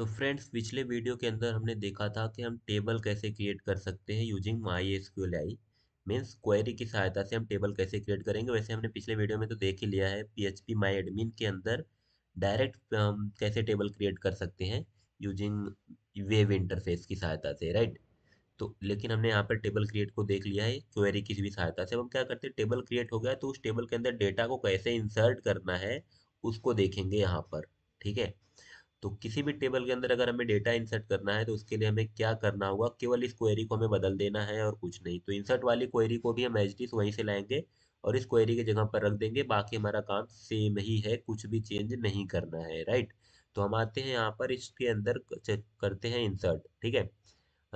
तो फ्रेंड्स पिछले वीडियो के अंदर हमने देखा था कि हम टेबल कैसे क्रिएट कर सकते हैं using my S Q I means query की सहायता से हम टेबल कैसे क्रिएट करेंगे वैसे हमने पिछले वीडियो में तो देख ही लिया है P H P my admin के अंदर डायरेक्ट हम कैसे टेबल क्रिएट कर सकते हैं यूजिंग वेव इंटरफेस की सहायता से राइट तो लेकिन हमने यहाँ पर टेबल क्रिएट को देख लिया है क्वेरी की भी सहायता से अब हम क्या करते हैं टेबल क्रिएट हो गया तो उस टेबल के अंदर डेटा को कैसे इंसर्ट करना है उसको देखेंगे यहाँ पर ठीक है तो किसी भी टेबल के अंदर अगर हमें डेटा इंसर्ट करना है तो उसके लिए हमें क्या करना होगा केवल इस क्वेरी को हमें बदल देना है और कुछ नहीं तो इंसर्ट वाली क्वेरी को भी हम एच वहीं से लाएंगे और इस क्वेरी की जगह पर रख देंगे बाकी हमारा काम सेम ही है कुछ भी चेंज नहीं करना है राइट तो हम आते हैं यहाँ पर इसके अंदर करते हैं इंसर्ट ठीक है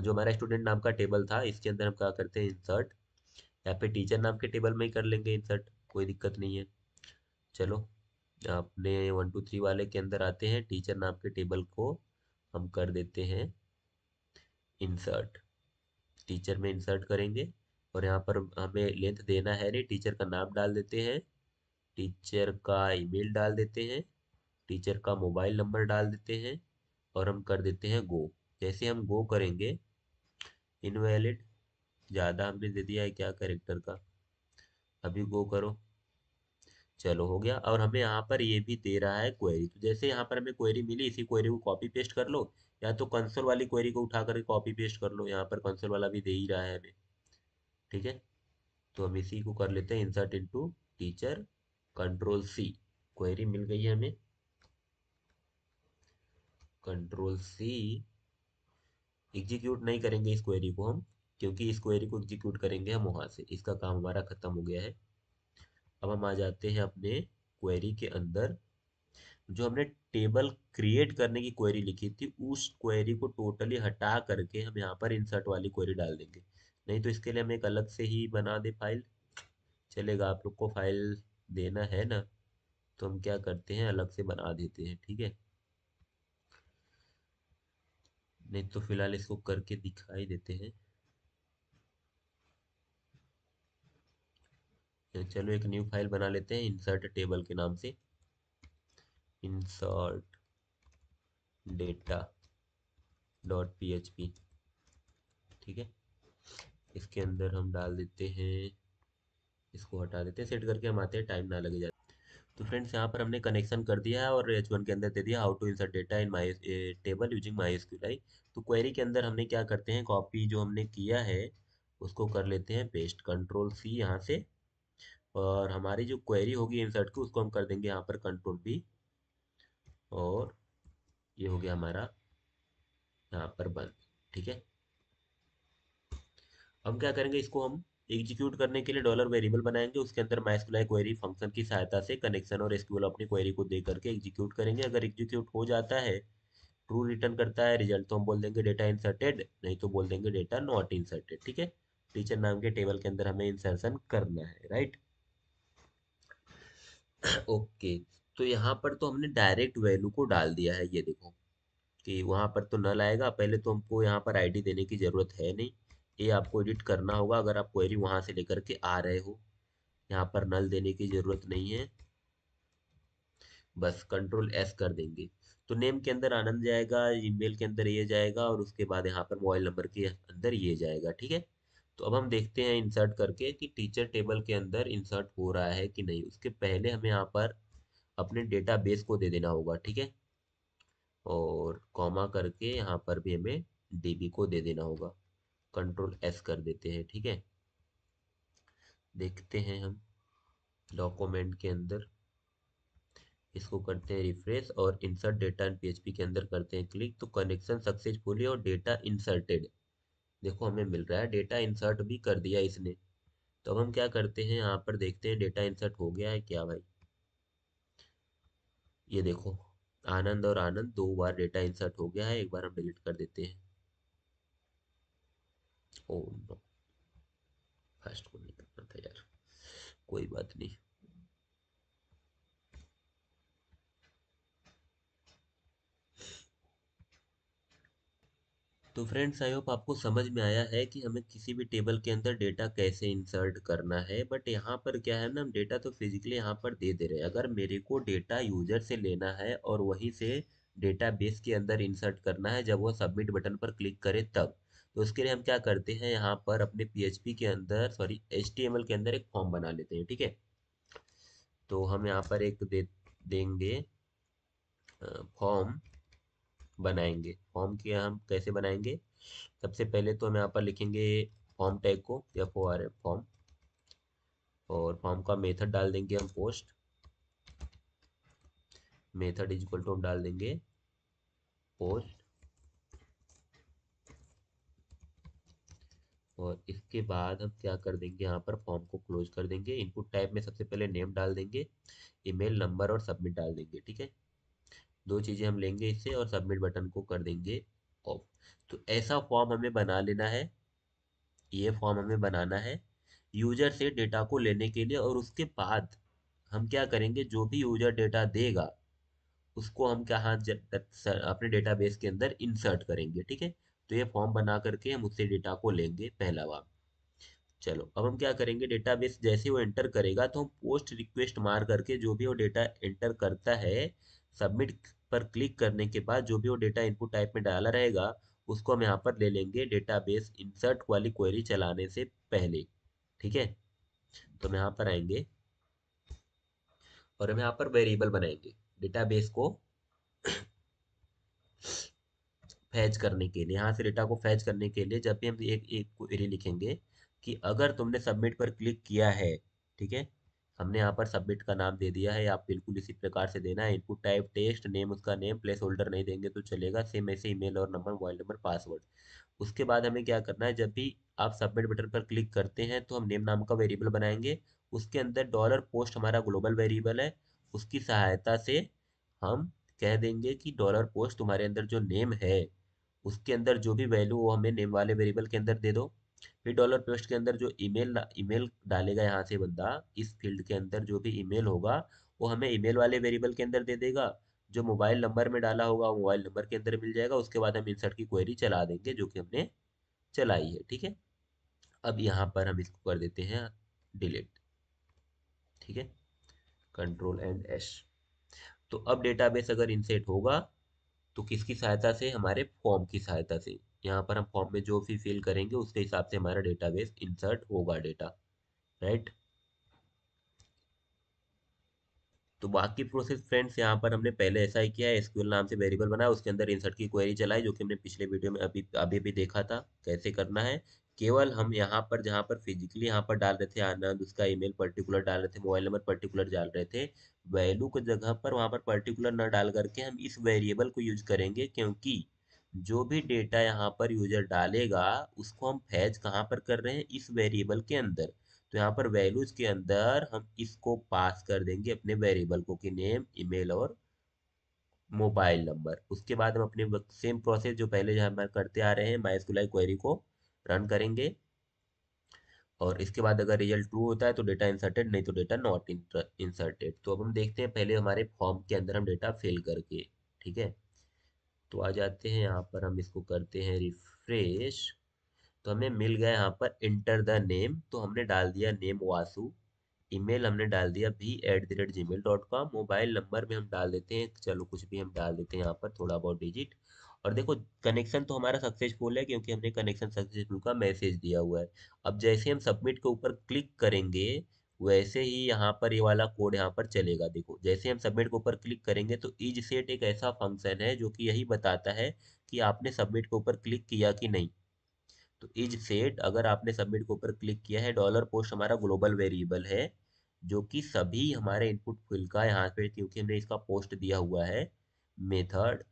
जो हमारा स्टूडेंट नाम का टेबल था इसके अंदर हम क्या करते हैं इंसर्ट या फिर टीचर नाम के टेबल में ही कर लेंगे इंसर्ट कोई दिक्कत नहीं है चलो अपने वन टू थ्री वाले के अंदर आते हैं टीचर नाम के टेबल को हम कर देते हैं इंसर्ट टीचर में इंसर्ट करेंगे और यहाँ पर हमें लेंथ देना है नहीं टीचर का नाम डाल देते हैं टीचर का ईमेल डाल देते हैं टीचर का मोबाइल नंबर डाल देते हैं और हम कर देते हैं गो जैसे हम गो करेंगे इनवैलिड ज़्यादा हमने दे दिया है क्या करेक्टर का अभी गो करो चलो हो गया और हमें यहाँ पर ये भी दे रहा है क्वेरी तो जैसे यहाँ पर हमें क्वेरी मिली इसी क्वेरी को कॉपी पेस्ट कर लो या तो कंसोल वाली क्वेरी को उठा करके कॉपी पेस्ट कर लो यहाँ पर कंसोल वाला भी दे ही रहा है हमें ठीक है तो हम इसी को कर लेते हैं insert into teacher control C query मिल गई है हमें कंट्रोल सी एग्जीक्यूट नहीं करेंगे इस क्वेरी को हम क्योंकि इस क्वेरी को एग्जीक्यूट करेंगे हम वहां से इसका काम हमारा खत्म हो गया है अब हम आ जाते हैं अपने क्वेरी के अंदर जो हमने टेबल क्रिएट करने की क्वेरी लिखी थी उस क्वेरी को टोटली हटा करके हम यहाँ पर इंसर्ट वाली क्वेरी डाल देंगे नहीं तो इसके लिए हम एक अलग से ही बना दे फाइल चलेगा आप लोग को फाइल देना है ना तो हम क्या करते हैं अलग से बना देते हैं ठीक है नहीं तो फिलहाल इसको करके दिखाई देते हैं चलो एक न्यू फाइल बना लेते हैं इंसर्ट टेबल के नाम से insert data dot P H P ठीक है इसके अंदर हम डाल देते हैं इसको हटा देते हैं सेट करके हम आते हैं टाइम ना लगे जाते तो फ्रेंड्स यहाँ पर हमने कनेक्शन कर दिया है और एच वन के अंदर दे दिया how to insert data in my table using my SQLi तो क्वेरी के अंदर हमने क्या करते हैं कॉपी जो हमने किया है उसको कर लेते हैं पेस्ट कंट्रोल सी यहाँ से और हमारी जो क्वेरी होगी इंसर्ट की उसको हम कर देंगे यहाँ पर कंट्रोल भी और ये हो गया हमारा यहाँ पर बंद ठीक है अब क्या करेंगे इसको हम एग्जीक्यूट करने के लिए डॉलर वेरिएबल बनाएंगे उसके अंदर माइस्कुलाई क्वेरी फंक्शन की सहायता से कनेक्शन और एसक्यूएल अपनी क्वेरी को दे करके एग्जीक्यूट करेंगे अगर एग्जीक्यूट हो जाता है ट्रू रिटर्न करता है रिजल्ट तो हम बोल देंगे डेटा इंसर्टेड नहीं तो बोल देंगे डेटा नॉट इंसर्टेड ठीक है टीचर नाम के टेबल के अंदर हमें इंसर्शन करना है राइट ओके तो यहाँ पर तो हमने डायरेक्ट वैल्यू को डाल दिया है ये देखो कि वहाँ पर तो नल आएगा पहले तो हमको यहाँ पर आईडी देने की ज़रूरत है नहीं ये आपको एडिट करना होगा अगर आप क्वेरी वहाँ से लेकर के आ रहे हो यहाँ पर नल देने की ज़रूरत नहीं है बस कंट्रोल एस कर देंगे तो नेम के अंदर आनंद जाएगा ईमेल के अंदर ये जाएगा और उसके बाद यहाँ पर मोबाइल नंबर के अंदर ये जाएगा ठीक है तो अब हम देखते हैं इंसर्ट करके कि टीचर टेबल के अंदर इंसर्ट हो रहा है कि नहीं उसके पहले हमें यहाँ पर अपने डेटा बेस को दे देना होगा ठीक है और कॉमा करके यहाँ पर भी हमें डी को दे देना होगा कंट्रोल एस कर देते हैं ठीक है देखते हैं हम डॉक्यूमेंट के अंदर इसको करते हैं रिफ्रेश और इंसर्ट डेटा एंड पीएचपी के अंदर करते हैं क्लिक तो कनेक्शन सक्सेसफुली और डेटा इंसर्टेड देखो हमें मिल रहा है डेटा इंसर्ट भी कर दिया इसने तो अब हम क्या करते हैं यहाँ पर देखते हैं डेटा इंसर्ट हो गया है क्या भाई ये देखो आनंद और आनंद दो बार डेटा इंसर्ट हो गया है एक बार हम डिलीट कर देते हैं ओ नो फास्ट को नहीं करना था यार कोई बात नहीं तो फ्रेंड्स आई होप आपको समझ में आया है कि हमें किसी भी टेबल के अंदर डेटा कैसे इंसर्ट करना है बट यहाँ पर क्या है ना हम डेटा तो फिजिकली यहाँ पर दे दे रहे हैं अगर मेरे को डेटा यूजर से लेना है और वहीं से डेटा बेस के अंदर इंसर्ट करना है जब वो सबमिट बटन पर क्लिक करे तब तो उसके लिए हम क्या करते हैं यहाँ पर अपने पी के अंदर सॉरी एच के अंदर एक फॉर्म बना लेते हैं ठीक है तो हम यहाँ पर एक दे देंगे फॉर्म बनाएंगे फॉर्म के हम कैसे बनाएंगे सबसे पहले तो हम यहाँ पर लिखेंगे फॉर्म टैग को एफ ओ आर फॉर्म और फॉर्म का मेथड डाल देंगे हम post method is equal to हम डाल देंगे पोस्ट और इसके बाद हम क्या कर देंगे यहाँ पर फॉर्म को क्लोज कर देंगे इनपुट टाइप में सबसे पहले नेम डाल देंगे ईमेल नंबर और सबमिट डाल देंगे ठीक है दो चीज़ें हम लेंगे इससे और सबमिट बटन को कर देंगे ऑफ तो ऐसा फॉर्म हमें बना लेना है ये फॉर्म हमें बनाना है यूजर से डेटा को लेने के लिए और उसके बाद हम क्या करेंगे जो भी यूजर डेटा देगा उसको हम क्या हाँ अपने डेटाबेस के अंदर इंसर्ट करेंगे ठीक है तो ये फॉर्म बना करके हम उससे डेटा को लेंगे पहला बार चलो अब हम क्या करेंगे डेटाबेस जैसे वो एंटर करेगा तो हम पोस्ट रिक्वेस्ट मार करके जो भी वो डेटा एंटर करता है सबमिट पर क्लिक करने के बाद जो भी वो डेटा इनपुट टाइप में डाला रहेगा उसको हम यहाँ पर ले लेंगे डेटाबेस इंसर्ट वाली क्वेरी चलाने से पहले ठीक है तो हम यहाँ पर आएंगे और हम यहाँ पर वेरिएबल बनाएंगे डेटाबेस को फैच करने के लिए यहाँ से डेटा को फैच करने के लिए जब भी हम एक एक क्वेरी लिखेंगे कि अगर तुमने सबमिट पर क्लिक किया है ठीक है हमने यहाँ पर सबमिट का नाम दे दिया है आप बिल्कुल इसी प्रकार से देना है इनपुट टाइप टेस्ट नेम उसका नेम प्लेस होल्डर नहीं देंगे तो चलेगा सेम ऐसे ईमेल और नंबर मोबाइल नंबर पासवर्ड उसके बाद हमें क्या करना है जब भी आप सबमिट बटन पर क्लिक करते हैं तो हम नेम नाम का वेरिएबल बनाएंगे उसके अंदर डॉलर पोस्ट हमारा ग्लोबल वेरिएबल है उसकी सहायता से हम कह देंगे कि डॉलर पोस्ट तुम्हारे अंदर जो नेम है उसके अंदर जो भी वैल्यू वो हमें नेम वाले वेरिएबल के अंदर दे दो फिर डॉलर पोस्ट के अंदर जो ईमेल ईमेल डालेगा यहाँ से बंदा इस फील्ड के अंदर जो भी ईमेल होगा वो हमें ईमेल वाले वेरिएबल के अंदर दे देगा जो मोबाइल नंबर में डाला होगा मोबाइल नंबर के अंदर मिल जाएगा उसके बाद हम इंसर्ट की क्वेरी चला देंगे जो कि हमने चलाई है ठीक है अब यहाँ पर हम इसको कर देते हैं डिलीट ठीक है कंट्रोल एंड एश तो अब डेटाबेस अगर इंसेट होगा तो किसकी सहायता से हमारे फॉर्म की सहायता से यहाँ पर हम फॉर्म में जो भी फिल करेंगे उसके हिसाब से हमारा डेटाबेस इंसर्ट होगा डेटा राइट तो बाकी प्रोसेस फ्रेंड्स यहाँ पर हमने पहले ऐसा ही किया है एसक्यूएल नाम से वेरिएबल बनाया उसके अंदर इंसर्ट की क्वेरी चलाई जो कि हमने पिछले वीडियो में अभी अभी भी देखा था कैसे करना है केवल हम यहाँ पर जहाँ पर फिजिकली यहाँ पर डाल रहे थे आनंद उसका ईमेल पर्टिकुलर डाल रहे थे मोबाइल नंबर पर्टिकुलर डाल रहे थे वैल्यू को जगह पर वहाँ पर पर्टिकुलर न डाल करके हम इस वेरिएबल को यूज करेंगे क्योंकि जो भी डेटा यहाँ पर यूजर डालेगा उसको हम फैज कहाँ पर कर रहे हैं इस वेरिएबल के अंदर तो यहाँ पर वैल्यूज के अंदर हम इसको पास कर देंगे अपने वेरिएबल को कि नेम ईमेल और मोबाइल नंबर उसके बाद हम अपने सेम प्रोसेस जो पहले जहाँ पर करते आ रहे हैं माइस्कुलाई क्वेरी को रन करेंगे और इसके बाद अगर रिजल्ट ट्रू होता है तो डेटा इंसर्टेड नहीं तो डेटा नॉट इंसर्टेड तो अब हम देखते हैं पहले हमारे फॉर्म के अंदर हम डेटा फिल करके ठीक है तो आ जाते हैं यहाँ पर हम इसको करते हैं रिफ्रेश तो हमें मिल गया यहाँ पर इंटर द नेम तो हमने डाल दिया नेम वासु ईमेल हमने डाल दिया भी at the rate Gmail dot com mobile number में हम डाल देते हैं चलो कुछ भी हम डाल देते हैं यहाँ पर थोड़ा बहुत डिजिट और देखो कनेक्शन तो हमारा सक्सेसफुल है क्योंकि हमने कनेक्शन सक्सेसफुल का मैसेज दिया हुआ है अब जैसे हम सबमिट के ऊपर क्लिक करेंगे वैसे ही यहाँ पर ये वाला कोड यहाँ पर चलेगा देखो जैसे हम सबमिट के ऊपर क्लिक करेंगे तो इज सेट एक ऐसा फंक्शन है जो कि यही बताता है कि आपने सबमिट के ऊपर क्लिक किया कि नहीं तो इज सेट अगर आपने सबमिट के ऊपर क्लिक किया है डॉलर पोस्ट हमारा ग्लोबल वेरिएबल है जो कि सभी हमारे इनपुट फिल का यहाँ पे क्योंकि हमने इसका पोस्ट दिया हुआ है मेथड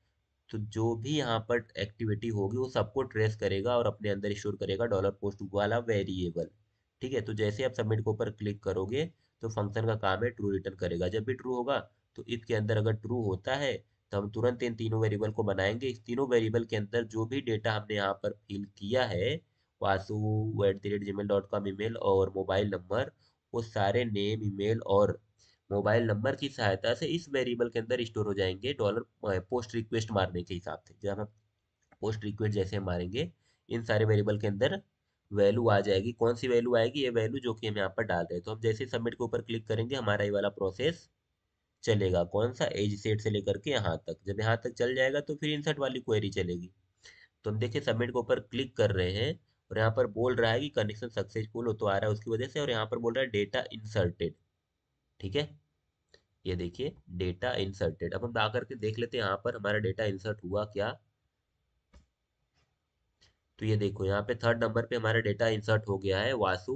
तो जो भी यहाँ पर एक्टिविटी होगी वो सबको ट्रेस करेगा और अपने अंदर स्टोर करेगा डॉलर पोस्ट वाला वेरिएबल ठीक है तो जैसे आप सबमिट के ऊपर क्लिक करोगे तो फंक्शन का काम है ट्रू रिटर्न करेगा जब भी ट्रू होगा तो इफ के अंदर अगर ट्रू होता है तो हम तुरंत इन तीनों वेरिएबल को बनाएंगे इस तीनों वेरिएबल के अंदर जो भी डेटा हमने यहाँ पर फिल किया है Vasu at the rate Gmail dot com email और मोबाइल नंबर वो सारे नेम ईमेल और मोबाइल नंबर की सहायता से इस वेरिएबल के अंदर स्टोर हो जाएंगे डॉलर पोस्ट रिक्वेस्ट मारने के हिसाब से जब हम पोस्ट रिक्वेस्ट जैसे मारेंगे इन सारे वेरिएबल के अंदर वैल्यू आ जाएगी कौन सी वैल्यू आएगी ये वैल्यू जो कि हम यहाँ पर डाल रहे हैं तो हम जैसे सबमिट के ऊपर क्लिक करेंगे हमारा ये वाला प्रोसेस चलेगा कौन सा एज सेट से लेकर के यहाँ तक जब यहाँ तक चल जाएगा तो फिर इंसर्ट वाली क्वेरी चलेगी तो हम देखिए सबमिट के ऊपर क्लिक कर रहे हैं और यहाँ पर बोल रहा है कि कनेक्शन सक्सेसफुल हो तो आ रहा है उसकी वजह से और यहाँ पर बोल रहा है डेटा इंसर्टेड ठीक है ये देखिए डेटा इंसर्टेड अब हम आकर के देख लेते हैं यहाँ पर हमारा डेटा इंसर्ट हुआ क्या तो ये देखो यहाँ पे थर्ड नंबर पे हमारा डेटा इंसर्ट हो गया है Vasu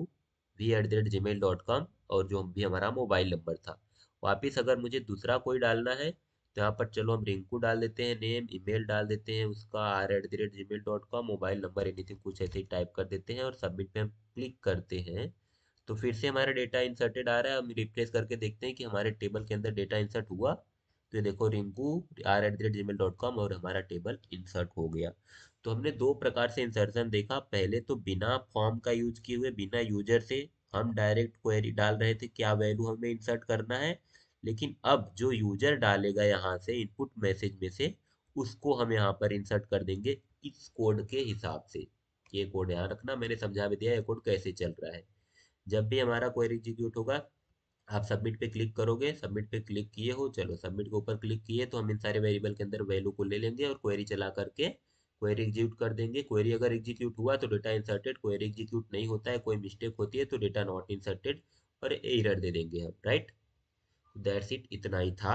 V at the rate Gmail dot com और जो भी हमारा मोबाइल नंबर था वापिस अगर मुझे दूसरा कोई डालना है तो यहाँ पर चलो हम रिंकू डाल देते हैं नेम ईमेल डाल देते हैं उसका R at the rate Gmail dot com mobile number anything कुछ ऐसे ही टाइप कर देते हैं और सबमिट पे हम क्लिक करते हैं तो फिर से हमारा डेटा इंसर्टेड आ रहा है हम रिप्लेस करके देखते हैं कि हमारे टेबल के अंदर डेटा इंसर्ट हुआ तो ये देखो Rinku R at the rate Gmail dot com और हमारा टेबल इंसर्ट हो गया तो हमने दो प्रकार से इंसर्शन देखा पहले तो बिना फॉर्म का यूज किए हुए बिना यूजर से हम डायरेक्ट क्वेरी डाल रहे थे क्या वैल्यू हमें इंसर्ट करना है लेकिन अब जो यूजर डालेगा यहाँ से इनपुट मैसेज में से उसको हम यहाँ पर इंसर्ट कर देंगे इस कोड के हिसाब से ये कोड यहाँ रखना मैंने समझा भी दिया ये कोड कैसे चल रहा है जब भी हमारा क्वेरी एग्जीक्यूट होगा आप सबमिट पे क्लिक करोगे सबमिट पे क्लिक किए हो चलो सबमिट के ऊपर क्लिक किए तो हम इन सारे वेरिएबल के अंदर वैल्यू को ले लेंगे और क्वेरी चला करके क्वेरी एग्जीक्यूट कर देंगे क्वेरी अगर एग्जीक्यूट हुआ तो डेटा इंसर्टेड क्वेरी एग्जीक्यूट नहीं होता है कोई मिस्टेक होती है तो डेटा नॉट इंसर्टेड और एरर दे देंगे हम राइट दैट्स इट इतना ही था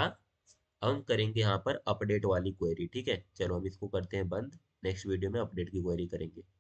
हम करेंगे यहाँ पर अपडेट वाली क्वेरी ठीक है चलो हम इसको करते हैं बंद नेक्स्ट वीडियो में अपडेट की क्वेरी करेंगे